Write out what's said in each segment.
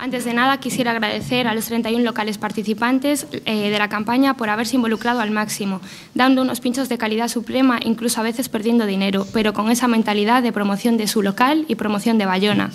Antes de nada, quisiera agradecer a los 31 locales participantes eh, de la campaña por haberse involucrado al máximo, dando unos pinchos de calidad suprema, incluso a veces perdiendo dinero, pero con esa mentalidad de promoción de su local y promoción de Bayona,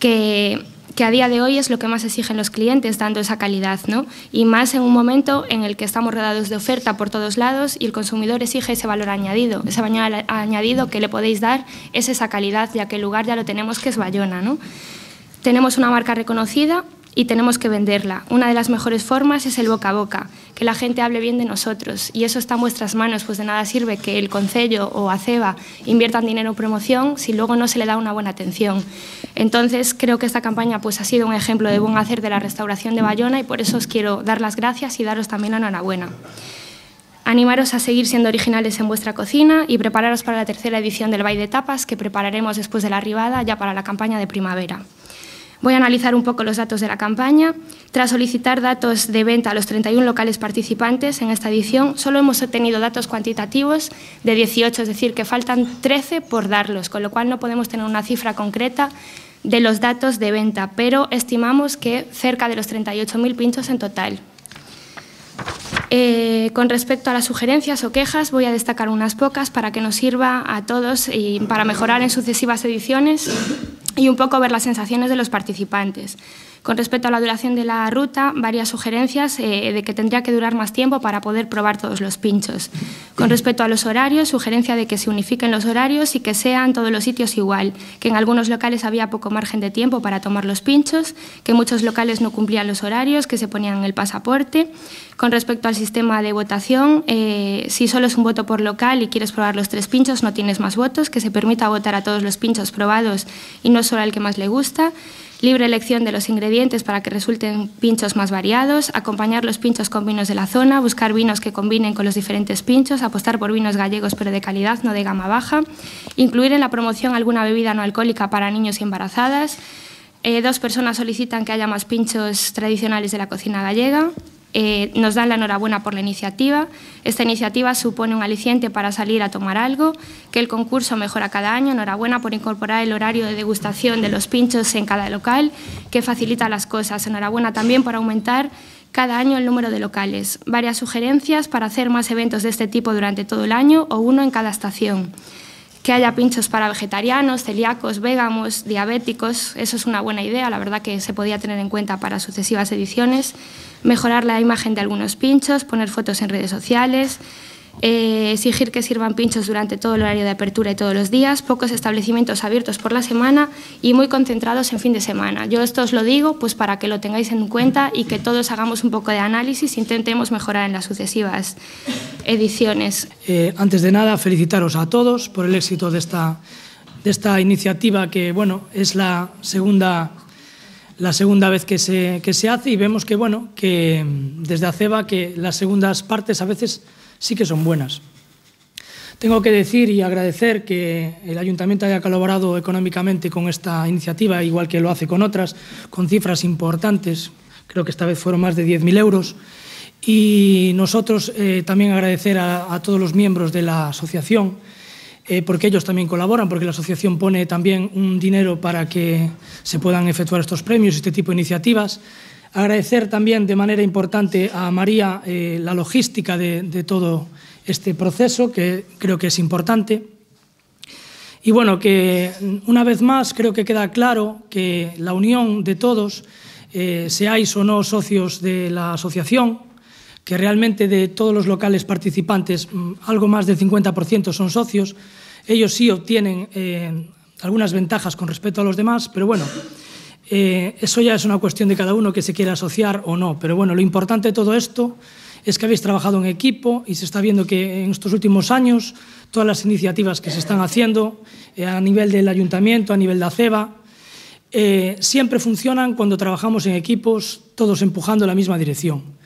que, que a día de hoy es lo que más exigen los clientes, dando esa calidad, ¿no? Y más en un momento en el que estamos rodeados de oferta por todos lados y el consumidor exige ese valor añadido, ese valor añadido que le podéis dar es esa calidad, ya que el lugar ya lo tenemos que es Bayona, ¿no? Tenemos una marca reconocida y tenemos que venderla. Una de las mejores formas es el boca a boca, que la gente hable bien de nosotros y eso está en vuestras manos, pues de nada sirve que el Concello o ACEBA inviertan dinero en promoción si luego no se le da una buena atención. Entonces, creo que esta campaña pues, ha sido un ejemplo de buen hacer de la restauración de Bayona y por eso os quiero dar las gracias y daros también la enhorabuena. Animaros a seguir siendo originales en vuestra cocina y prepararos para la tercera edición del Baile de Tapas que prepararemos después de la arribada ya para la campaña de primavera. Voy a analizar un poco los datos de la campaña. Tras solicitar datos de venta a los 31 locales participantes en esta edición, solo hemos obtenido datos cuantitativos de 18, es decir, que faltan 13 por darlos, con lo cual no podemos tener una cifra concreta de los datos de venta, pero estimamos que cerca de los 38.000 pinchos en total. Eh, con respecto a las sugerencias o quejas, voy a destacar unas pocas para que nos sirva a todos y para mejorar en sucesivas ediciones y un poco ver las sensaciones de los participantes. Con respecto a la duración de la ruta, varias sugerencias eh, de que tendría que durar más tiempo para poder probar todos los pinchos. Con respecto a los horarios, sugerencia de que se unifiquen los horarios y que sean todos los sitios igual, que en algunos locales había poco margen de tiempo para tomar los pinchos, que muchos locales no cumplían los horarios, que se ponían el pasaporte. Con respecto al sistema de votación, eh, si solo es un voto por local y quieres probar los tres pinchos, no tienes más votos, que se permita votar a todos los pinchos probados y no solo al que más le gusta libre elección de los ingredientes para que resulten pinchos más variados, acompañar los pinchos con vinos de la zona, buscar vinos que combinen con los diferentes pinchos, apostar por vinos gallegos pero de calidad, no de gama baja, incluir en la promoción alguna bebida no alcohólica para niños y embarazadas. Eh, dos personas solicitan que haya más pinchos tradicionales de la cocina gallega. Eh, nos dan la enhorabuena por la iniciativa. Esta iniciativa supone un aliciente para salir a tomar algo, que el concurso mejora cada año. Enhorabuena por incorporar el horario de degustación de los pinchos en cada local, que facilita las cosas. Enhorabuena también por aumentar cada año el número de locales. Varias sugerencias para hacer más eventos de este tipo durante todo el año o uno en cada estación que haya pinchos para vegetarianos, celíacos, veganos, diabéticos, eso es una buena idea, la verdad que se podía tener en cuenta para sucesivas ediciones, mejorar la imagen de algunos pinchos, poner fotos en redes sociales, eh, exigir que sirvan pinchos durante todo el horario de apertura y todos los días, pocos establecimientos abiertos por la semana y muy concentrados en fin de semana. Yo esto os lo digo pues para que lo tengáis en cuenta y que todos hagamos un poco de análisis e intentemos mejorar en las sucesivas ediciones. Eh, antes de nada, felicitaros a todos por el éxito de esta, de esta iniciativa que bueno, es la segunda la segunda vez que se, hace y vemos que bueno que mm, desde ACEVA que las segundas partes a veces sí que son buenas. Tengo que decir y agradecer que el Ayuntamiento haya colaborado económicamente con esta iniciativa, igual que lo hace con otras, con cifras importantes, creo que esta vez fueron más de 10.000 euros. Y nosotros eh, también agradecer a, todos los miembros de la asociación, eh, porque ellos también colaboran, porque la asociación pone también un dinero para que se puedan efectuar estos premios y este tipo de iniciativas. Agradecer también de manera importante a María eh, la logística de, todo este proceso, que creo que es importante. Y bueno, que una vez más creo que queda claro que la unión de todos, eh, seáis o no socios de la asociación, que realmente de todos los locales participantes mm, algo más del 50% son socios, ellos sí obtienen eh, algunas ventajas con respecto a los demás, pero bueno. Eh, eso ya es una cuestión de cada uno que se quiera asociar o no, pero bueno, lo importante de todo esto es que habéis trabajado en equipo y se está viendo que en estos últimos años todas las iniciativas que se están haciendo eh, a nivel del ayuntamiento, a nivel de ACEBA, eh, siempre funcionan cuando trabajamos en equipos, todos empujando en la misma dirección.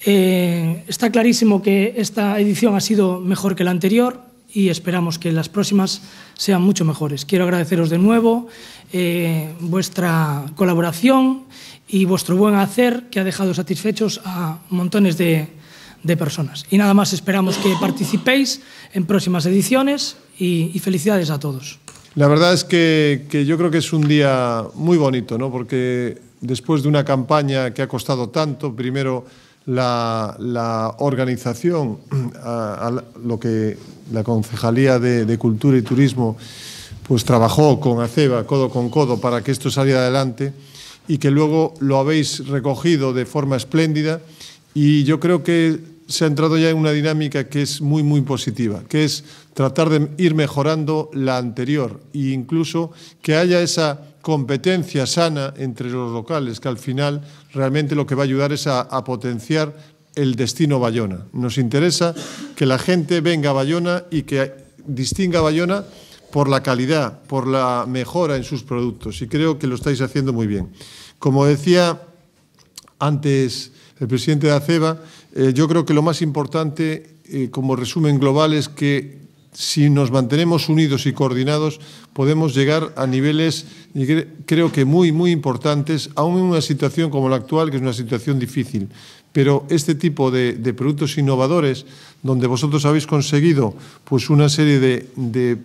está clarísimo que esta edición ha sido mejor que la anterior y esperamos que las próximas sean mucho mejores. Quiero agradeceros de nuevo eh, vuestra colaboración y vuestro buen hacer que ha dejado satisfechos a montones de, personas. Y nada más, esperamos que participéis en próximas ediciones y, felicidades a todos. La verdad es que, yo creo que es un día muy bonito, porque después de una campaña que ha costado tanto, primero la, organización, a, lo que la Concejalía de, Cultura y Turismo pues trabajó con ACEBA codo con codo para que esto saliera adelante y que luego lo habéis recogido de forma espléndida y yo creo que se ha entrado ya en una dinámica que es muy, muy positiva, que es tratar de ir mejorando la anterior e incluso que haya esa competencia sana entre los locales, que al final realmente lo que va a ayudar es a, potenciar el destino Bayona. Nos interesa que la gente venga a Bayona y que distinga Bayona por la calidad, por la mejora en sus productos y creo que lo estáis haciendo muy bien. Como decía antes el presidente de ACEBA, eh, yo creo que lo más importante, eh, como resumen global, es que si nos mantenemos unidos y coordinados, podemos llegar a niveles, creo que muy, muy importantes, aún en una situación como la actual, que es una situación difícil. Pero este tipo de, productos innovadores, donde vosotros habéis conseguido pues, una serie de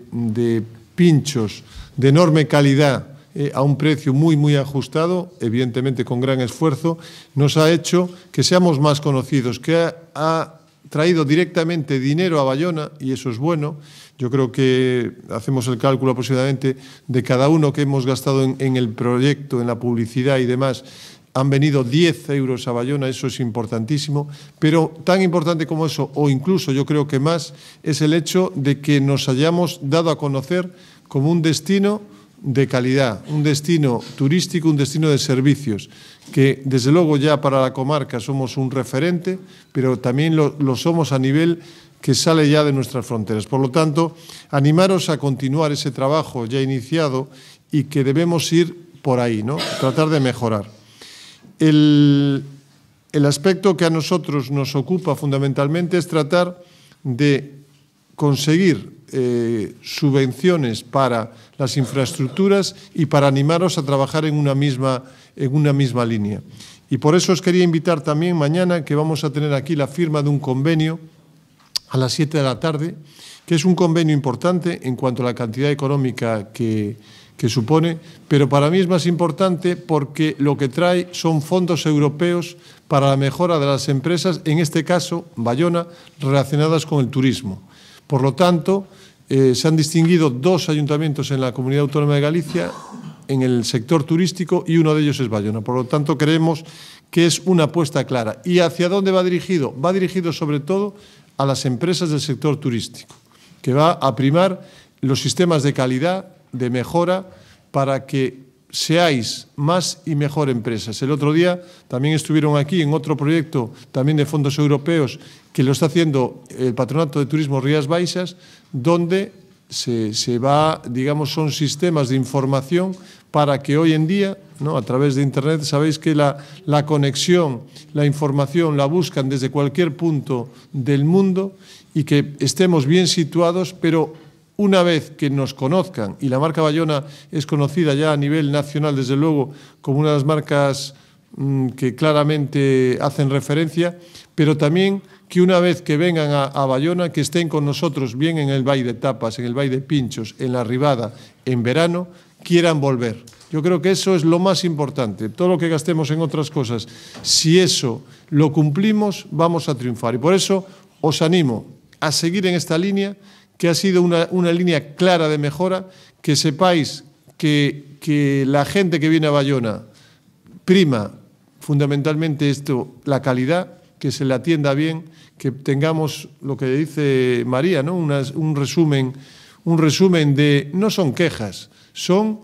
pinchos de enorme calidad, eh, a un precio muy, muy ajustado, evidentemente con gran esfuerzo, nos ha hecho que seamos más conocidos, que ha, traído directamente dinero a Bayona, y eso es bueno. Yo creo que hacemos el cálculo aproximadamente de cada uno que hemos gastado en, en el proyecto, en la publicidad y demás, han venido 10 euros a Bayona, eso es importantísimo, pero tan importante como eso, o incluso yo creo que más, es el hecho de que nos hayamos dado a conocer como un destino de calidad, un destino turístico, un destino de servicios, que desde luego ya para la comarca somos un referente, pero también lo, somos a nivel que sale ya de nuestras fronteras. Por lo tanto, animaros a continuar ese trabajo ya iniciado y que debemos ir por ahí, ¿no? Tratar de mejorar. El, el aspecto que a nosotros nos ocupa fundamentalmente es tratar de conseguir eh, subvenciones para las infraestructuras y para animaros a trabajar en una, misma, línea. Y por eso os quería invitar también mañana, que vamos a tener aquí la firma de un convenio a las 7 de la tarde, que es un convenio importante en cuanto a la cantidad económica que supone, pero para mí es más importante porque lo que trae son fondos europeos para la mejora de las empresas, en este caso, Bayona, relacionadas con el turismo. Por lo tanto, eh, se han distinguido dos ayuntamientos en la Comunidad Autónoma de Galicia en el sector turístico y uno de ellos es Bayona. Por lo tanto, creemos que es una apuesta clara. ¿Y hacia dónde va dirigido? Va dirigido sobre todo a las empresas del sector turístico, que va a primar los sistemas de calidad, de mejora, para que seáis más y mejor empresas. El otro día también estuvieron aquí en otro proyecto también de fondos europeos que lo está haciendo el Patronato de Turismo Rías Baixas, donde se, va, digamos, son sistemas de información para que hoy en día, ¿no? a través de Internet, sabéis que la, la conexión, la información la buscan desde cualquier punto del mundo y que estemos bien situados, pero una vez que nos conozcan, y la marca Bayona es conocida ya a nivel nacional, desde luego, como una de las marcas mm, que claramente hacen referencia, pero también que una vez que vengan a, Bayona, que estén con nosotros bien en el Valle de Tapas, en el Valle de Pinchos, en la Ribada, en verano, quieran volver. Yo creo que eso es lo más importante. Todo lo que gastemos en otras cosas, si eso lo cumplimos, vamos a triunfar. Y por eso os animo a seguir en esta línea que ha sido una, línea clara de mejora, que sepáis que, la gente que viene a Bayona prima fundamentalmente esto, la calidad, que se la atienda bien, que tengamos lo que dice María, ¿no? un resumen, un resumen de no son quejas, son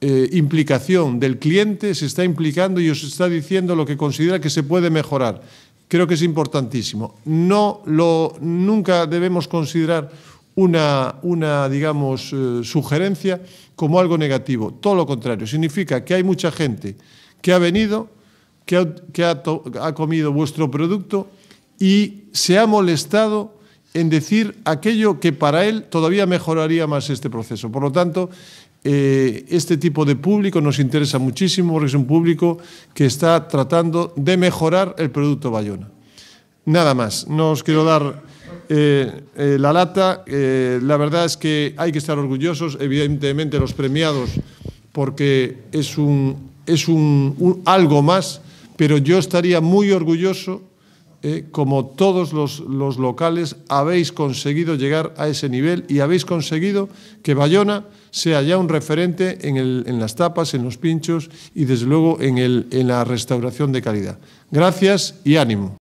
eh, implicación del cliente, se está implicando y os está diciendo lo que considera que se puede mejorar. Creo que es importantísimo. No lo nunca debemos considerar una, una digamos, eh, sugerencia como algo negativo. Todo lo contrario, significa que hay mucha gente que ha venido, que ha, comido vuestro producto y se ha molestado en decir aquello que para él todavía mejoraría más este proceso. Por lo tanto, eh, este tipo de público nos interesa muchísimo porque es un público que está tratando de mejorar el producto Bayona. Nada más, no os quiero dar... Eh, eh, la lata, eh, la verdad es que hay que estar orgullosos, evidentemente los premiados, porque es, un, es algo más, pero yo estaría muy orgulloso, como todos los, locales, habéis conseguido llegar a ese nivel y habéis conseguido que Bayona sea ya un referente en, en, las tapas, en los pinchos y desde luego en, el, en la restauración de calidad. Gracias y ánimo.